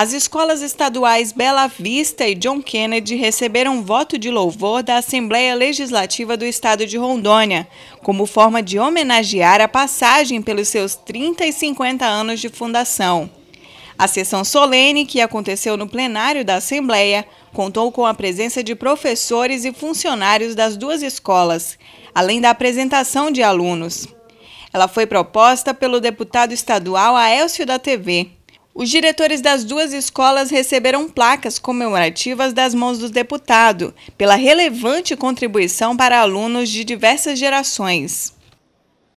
As escolas estaduais Bela Vista e John Kennedy receberam voto de louvor da Assembleia Legislativa do Estado de Rondônia, como forma de homenagear a passagem pelos seus 30 e 50 anos de fundação. A sessão solene, que aconteceu no plenário da Assembleia, contou com a presença de professores e funcionários das duas escolas, além da apresentação de alunos. Ela foi proposta pelo deputado estadual Aécio da TV os diretores das duas escolas receberam placas comemorativas das mãos do deputado, pela relevante contribuição para alunos de diversas gerações.